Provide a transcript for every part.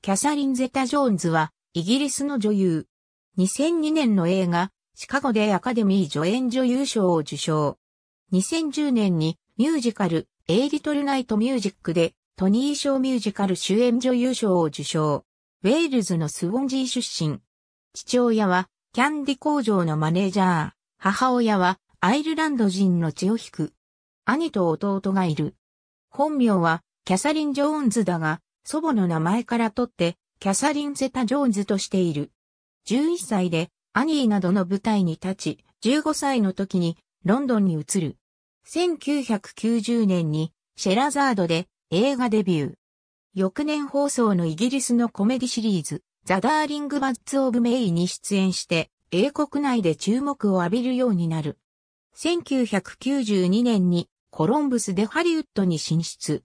キャサリン・ゼタ・ジョーンズは、イギリスの女優。2002年の映画、シカゴでアカデミー助演女優賞を受賞。2010年にミュージカル、A イリトル・ナイト・ミュージックでトニー賞ミュージカル主演女優賞を受賞。ウェールズのスウォンジー出身。父親はキャンディ工場のマネージャー。母親はアイルランド人の血を引く。兄と弟がいる。本名はキャサリン・ジョーンズだが、祖母の名前から取って、キャサリン・ゼタ・ジョーンズとしている。11歳で、アニーなどの舞台に立ち、15歳の時にロンドンに移る。1990年にシェラザードで映画デビュー。翌年放送のイギリスのコメディシリーズ、ザ・ダーリング・バッツ・オブ・メイに出演して、英国内で注目を浴びるようになる。1992年にコロンブスでハリウッドに進出。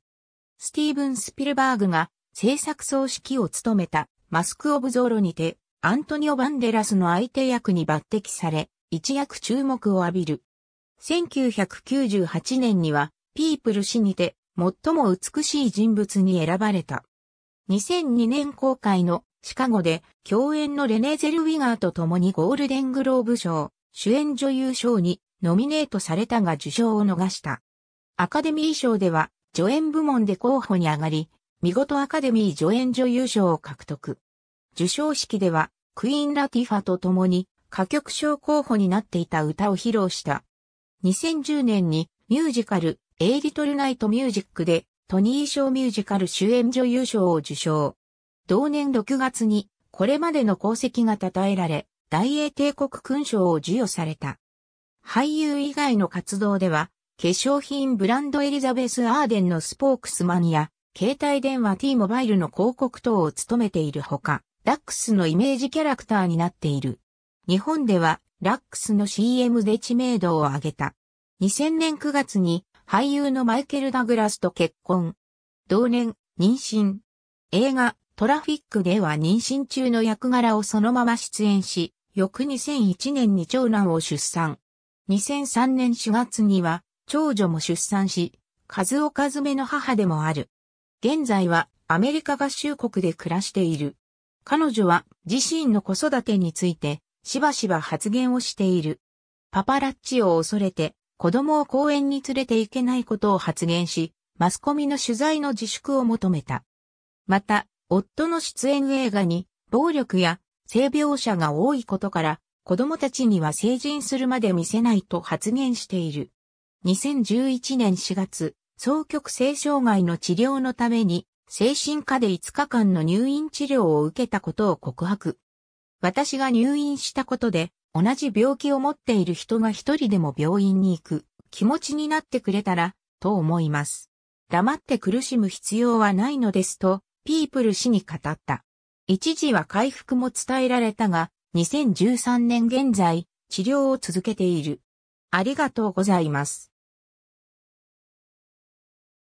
スティーブン・スピルバーグが制作総指揮を務めたマスク・オブ・ゾロにて、アントニオ・バンデラスの相手役に抜擢され、一躍注目を浴びる。1998年には、ピープル氏にて、最も美しい人物に選ばれた。2002年公開のシカゴで共演のレネーゼル・ウィガーと共にゴールデングローブ賞、主演女優賞にノミネートされたが受賞を逃した。アカデミー賞では助演部門で候補に上がり、見事アカデミー助演女優賞を獲得。受賞式では、クイーン・ラティファと共に歌曲賞候補になっていた歌を披露した。2010年にミュージカル、エイリトルナイトミュージックでトニー賞ミュージカル主演女優賞を受賞。同年6月にこれまでの功績が称えられ、大英帝国勲章を授与された。俳優以外の活動では、化粧品ブランドエリザベス・アーデンのスポークスマンや、携帯電話 T モバイルの広告等を務めているほか、ラックスのイメージキャラクターになっている。日本では、ラックスの CM で知名度を上げた。2000年9月に俳優のマイケル・ダグラスと結婚。同年、妊娠。映画、トラフィックでは妊娠中の役柄をそのまま出演し、翌2001年に長男を出産。2003年4月には長女も出産し、数岡かめの母でもある。現在はアメリカ合衆国で暮らしている。彼女は自身の子育てについてしばしば発言をしている。パパラッチを恐れて子供を公園に連れて行けないことを発言し、マスコミの取材の自粛を求めた。また、夫の出演映画に暴力や性描写が多いことから、子供たちには成人するまで見せないと発言している。2011年4月、双極性障害の治療のために、精神科で5日間の入院治療を受けたことを告白。私が入院したことで、同じ病気を持っている人が一人でも病院に行く気持ちになってくれたら、と思います。黙って苦しむ必要はないのですと、ピープル氏に語った。一時は回復も伝えられたが、2013年現在、治療を続けている。ありがとうございます。